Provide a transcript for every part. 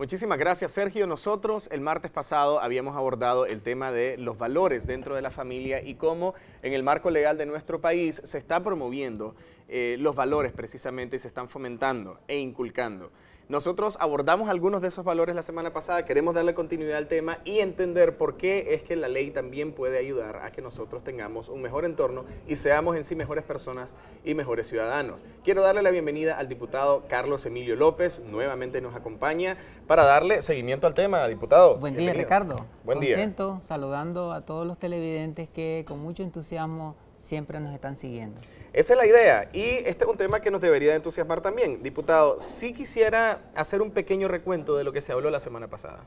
Muchísimas gracias, Sergio. Nosotros el martes pasado habíamos abordado el tema de los valores dentro de la familia y cómo en el marco legal de nuestro país se está promoviendo eh, los valores precisamente y se están fomentando e inculcando. Nosotros abordamos algunos de esos valores la semana pasada, queremos darle continuidad al tema y entender por qué es que la ley también puede ayudar a que nosotros tengamos un mejor entorno y seamos en sí mejores personas y mejores ciudadanos. Quiero darle la bienvenida al diputado Carlos Emilio López, nuevamente nos acompaña para darle seguimiento al tema, diputado. Buen día, Ricardo. Buen día. Contento, saludando a todos los televidentes que con mucho entusiasmo siempre nos están siguiendo. Esa es la idea y este es un tema que nos debería entusiasmar también. Diputado, si quisiera hacer un pequeño recuento de lo que se habló la semana pasada.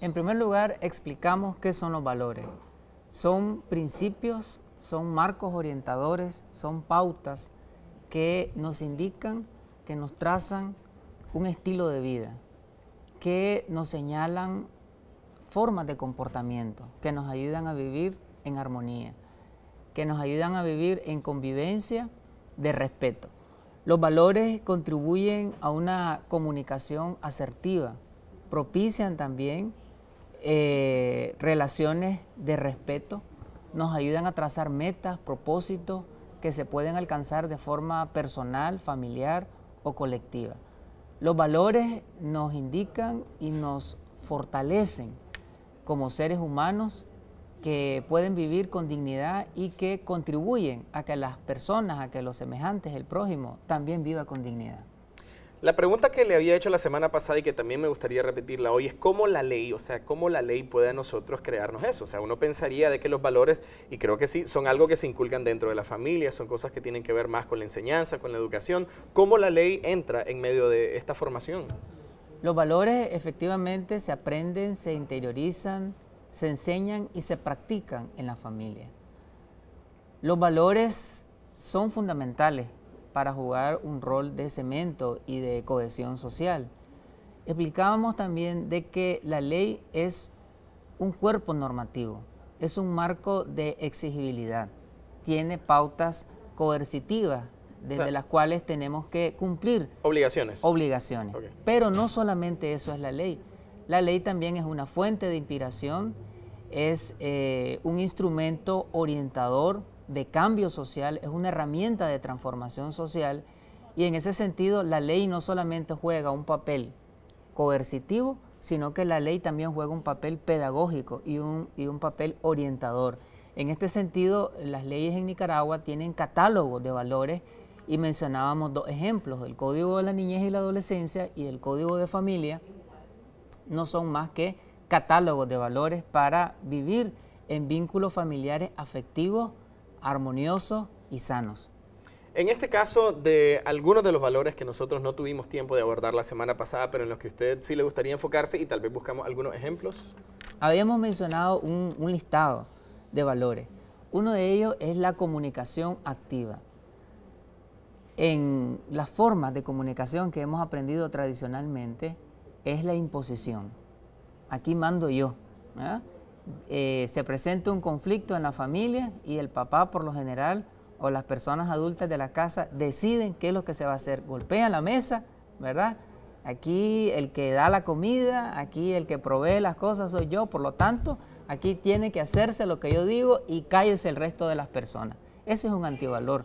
En primer lugar, explicamos qué son los valores. Son principios, son marcos orientadores, son pautas que nos indican, que nos trazan un estilo de vida, que nos señalan formas de comportamiento, que nos ayudan a vivir en armonía que nos ayudan a vivir en convivencia de respeto. Los valores contribuyen a una comunicación asertiva, propician también eh, relaciones de respeto, nos ayudan a trazar metas, propósitos que se pueden alcanzar de forma personal, familiar o colectiva. Los valores nos indican y nos fortalecen como seres humanos que pueden vivir con dignidad y que contribuyen a que las personas, a que los semejantes, el prójimo, también viva con dignidad. La pregunta que le había hecho la semana pasada y que también me gustaría repetirla hoy es cómo la ley, o sea, cómo la ley puede a nosotros crearnos eso. O sea, uno pensaría de que los valores, y creo que sí, son algo que se inculcan dentro de la familia, son cosas que tienen que ver más con la enseñanza, con la educación. ¿Cómo la ley entra en medio de esta formación? Los valores efectivamente se aprenden, se interiorizan, se enseñan y se practican en la familia. Los valores son fundamentales para jugar un rol de cemento y de cohesión social. Explicábamos también de que la ley es un cuerpo normativo, es un marco de exigibilidad, tiene pautas coercitivas desde las cuales tenemos que cumplir. Obligaciones. Obligaciones. Pero no solamente eso es la ley. La ley también es una fuente de inspiración es eh, un instrumento orientador de cambio social, es una herramienta de transformación social y en ese sentido la ley no solamente juega un papel coercitivo, sino que la ley también juega un papel pedagógico y un, y un papel orientador. En este sentido, las leyes en Nicaragua tienen catálogos de valores y mencionábamos dos ejemplos, el Código de la Niñez y la Adolescencia y el Código de Familia, no son más que catálogos de valores para vivir en vínculos familiares afectivos, armoniosos y sanos. En este caso de algunos de los valores que nosotros no tuvimos tiempo de abordar la semana pasada, pero en los que usted sí le gustaría enfocarse y tal vez buscamos algunos ejemplos. Habíamos mencionado un, un listado de valores. Uno de ellos es la comunicación activa. En las formas de comunicación que hemos aprendido tradicionalmente es la imposición aquí mando yo. ¿ah? Eh, se presenta un conflicto en la familia y el papá por lo general o las personas adultas de la casa deciden qué es lo que se va a hacer. Golpean la mesa, ¿verdad? Aquí el que da la comida, aquí el que provee las cosas soy yo, por lo tanto, aquí tiene que hacerse lo que yo digo y cállese el resto de las personas. Ese es un antivalor.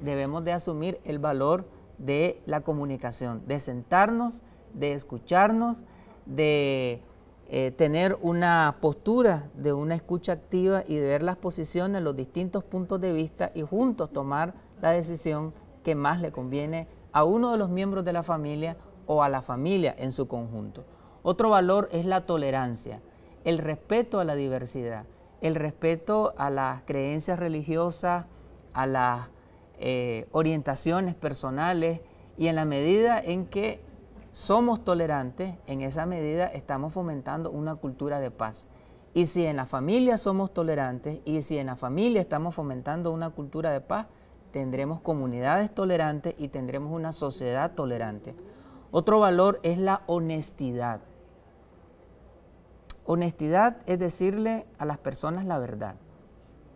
Debemos de asumir el valor de la comunicación, de sentarnos, de escucharnos, de eh, tener una postura de una escucha activa y de ver las posiciones, los distintos puntos de vista y juntos tomar la decisión que más le conviene a uno de los miembros de la familia o a la familia en su conjunto. Otro valor es la tolerancia, el respeto a la diversidad, el respeto a las creencias religiosas, a las eh, orientaciones personales y en la medida en que somos tolerantes, en esa medida estamos fomentando una cultura de paz. Y si en la familia somos tolerantes y si en la familia estamos fomentando una cultura de paz, tendremos comunidades tolerantes y tendremos una sociedad tolerante. Otro valor es la honestidad. Honestidad es decirle a las personas la verdad.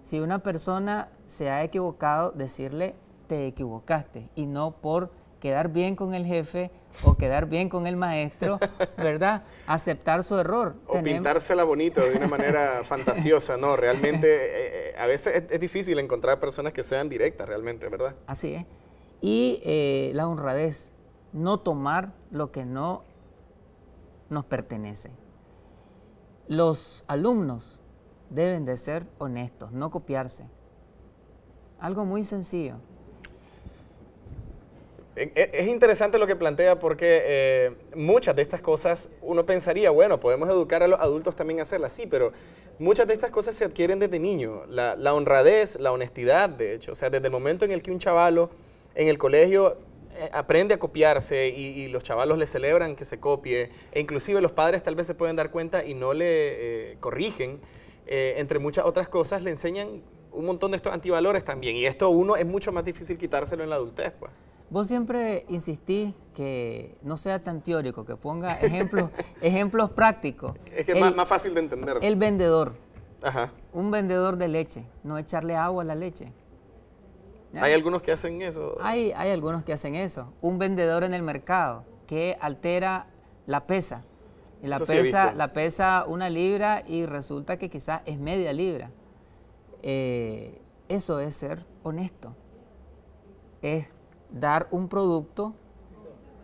Si una persona se ha equivocado, decirle te equivocaste y no por quedar bien con el jefe o quedar bien con el maestro, ¿verdad? Aceptar su error. O pintársela bonito de una manera fantasiosa, ¿no? Realmente eh, eh, a veces es, difícil encontrar personas que sean directas realmente, ¿verdad? Así es. Y eh, la honradez, no tomar lo que no nos pertenece. Los alumnos deben de ser honestos, no copiarse. Algo muy sencillo. Eh, eh, es interesante lo que plantea porque eh, muchas de estas cosas uno pensaría, bueno, podemos educar a los adultos también a hacerlas, sí, pero muchas de estas cosas se adquieren desde niño. La, honradez, la honestidad, de hecho. O sea, desde el momento en el que un chavalo en el colegio aprende a copiarse y, los chavalos le celebran que se copie, e inclusive los padres tal vez se pueden dar cuenta y no le corrigen, entre muchas otras cosas le enseñan un montón de estos antivalores también. Y esto uno es mucho más difícil quitárselo en la adultez, pues. Vos siempre insistís que no sea tan teórico, que ponga ejemplos, ejemplos prácticos. Es que es más, fácil de entender. El vendedor. Ajá. Un vendedor de leche, no echarle agua a la leche. Hay algunos que hacen eso. Hay, algunos que hacen eso. Un vendedor en el mercado que altera la pesa. Y la, pesa, la pesa una libra y resulta que quizás es media libra. Eh, eso es ser honesto. Es dar un producto,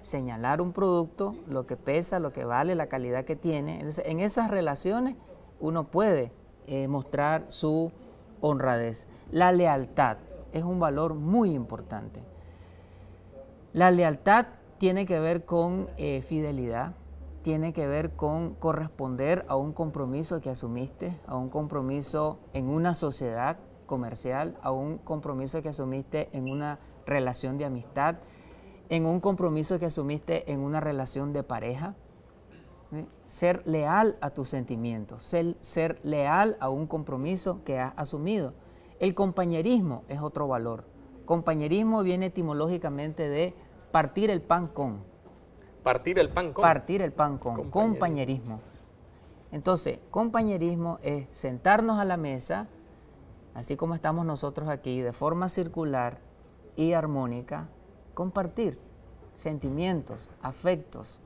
señalar un producto, lo que pesa, lo que vale, la calidad que tiene. en esas relaciones uno puede eh, mostrar su honradez. La lealtad es un valor muy importante. La lealtad tiene que ver con eh, fidelidad, tiene que ver con corresponder a un compromiso que asumiste, a un compromiso en una sociedad comercial, a un compromiso que asumiste en una relación de amistad, en un compromiso que asumiste en una relación de pareja. Ser leal a tus sentimientos, ser, ser leal a un compromiso que has asumido. El compañerismo es otro valor. Compañerismo viene etimológicamente de partir el pan con. Partir el pan con. Partir el pan con. compañerismo. Entonces, compañerismo es sentarnos a la mesa, así como estamos nosotros aquí, de forma circular, y armónica, compartir sentimientos, afectos,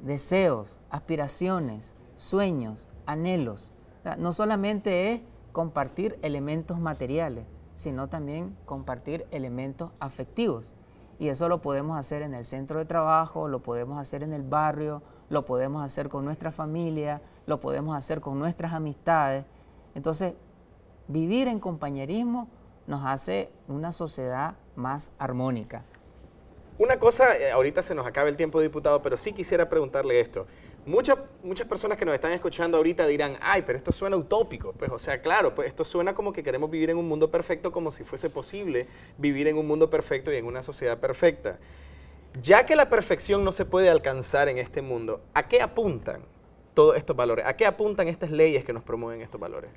deseos, aspiraciones, sueños, anhelos. no solamente es compartir elementos materiales, sino también compartir elementos afectivos. Y eso lo podemos hacer en el centro de trabajo, lo podemos hacer en el barrio, lo podemos hacer con nuestra familia, lo podemos hacer con nuestras amistades. Entonces, vivir en compañerismo nos hace una sociedad más armónica. Una cosa, eh, ahorita se nos acaba el tiempo, diputado, pero sí quisiera preguntarle esto. Muchas, muchas personas que nos están escuchando ahorita dirán, ay, pero esto suena utópico. Pues, o sea, claro, pues esto suena como que queremos vivir en un mundo perfecto, como si fuese posible vivir en un mundo perfecto y en una sociedad perfecta. Ya que la perfección no se puede alcanzar en este mundo, ¿a qué apuntan todos estos valores? ¿A qué apuntan estas leyes que nos promueven estos valores?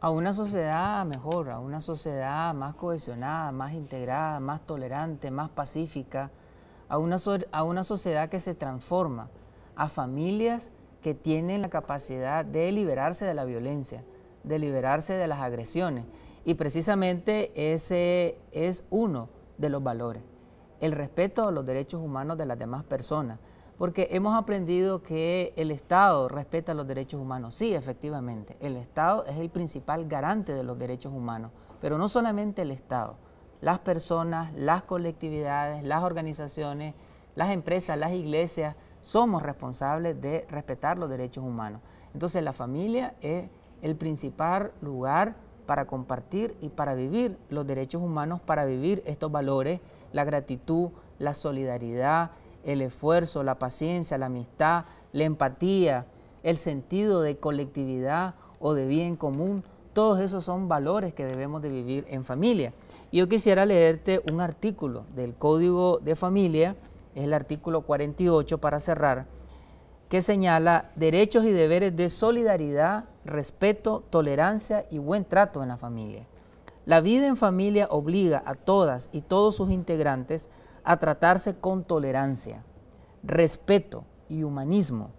a una sociedad mejor, a una sociedad más cohesionada, más integrada, más tolerante, más pacífica, a una, a una sociedad que se transforma, a familias que tienen la capacidad de liberarse de la violencia, de liberarse de las agresiones. Y precisamente ese es uno de los valores, el respeto a los derechos humanos de las demás personas porque hemos aprendido que el Estado respeta los derechos humanos. Sí, efectivamente, el Estado es el principal garante de los derechos humanos, pero no solamente el Estado, las personas, las colectividades, las organizaciones, las empresas, las iglesias, somos responsables de respetar los derechos humanos. Entonces la familia es el principal lugar para compartir y para vivir los derechos humanos, para vivir estos valores, la gratitud, la solidaridad, el esfuerzo, la paciencia, la amistad, la empatía, el sentido de colectividad o de bien común, todos esos son valores que debemos de vivir en familia. yo quisiera leerte un artículo del Código de Familia, es el artículo 48 para cerrar, que señala derechos y deberes de solidaridad, respeto, tolerancia y buen trato en la familia. La vida en familia obliga a todas y todos sus integrantes a tratarse con tolerancia, respeto y humanismo,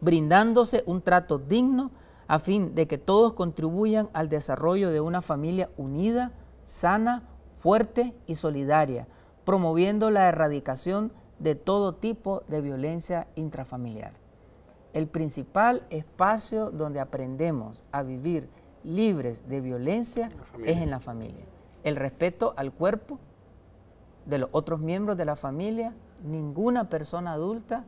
brindándose un trato digno a fin de que todos contribuyan al desarrollo de una familia unida, sana, fuerte y solidaria, promoviendo la erradicación de todo tipo de violencia intrafamiliar. El principal espacio donde aprendemos a vivir libres de violencia es en la familia. El respeto al cuerpo de los otros miembros de la familia, ninguna persona adulta,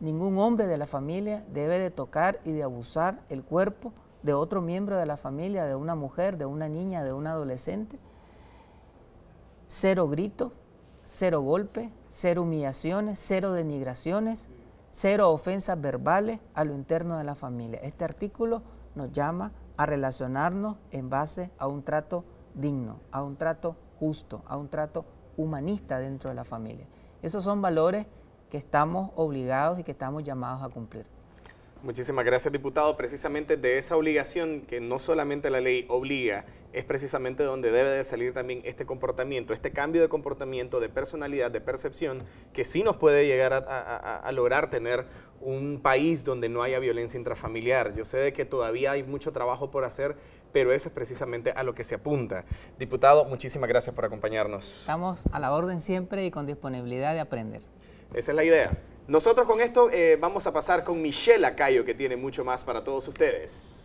ningún hombre de la familia debe de tocar y de abusar el cuerpo de otro miembro de la familia, de una mujer, de una niña, de un adolescente. Cero gritos, cero golpes, cero humillaciones, cero denigraciones, cero ofensas verbales a lo interno de la familia. Este artículo nos llama a relacionarnos en base a un trato digno, a un trato justo, a un trato humanista dentro de la familia. Esos son valores que estamos obligados y que estamos llamados a cumplir. Muchísimas gracias, diputado. Precisamente de esa obligación que no solamente la ley obliga, es precisamente donde debe de salir también este comportamiento, este cambio de comportamiento, de personalidad, de percepción, que sí nos puede llegar a, lograr tener un país donde no haya violencia intrafamiliar. Yo sé de que todavía hay mucho trabajo por hacer, pero eso es precisamente a lo que se apunta. Diputado, muchísimas gracias por acompañarnos. Estamos a la orden siempre y con disponibilidad de aprender. Esa es la idea. Nosotros con esto eh, vamos a pasar con Michelle Acayo, que tiene mucho más para todos ustedes.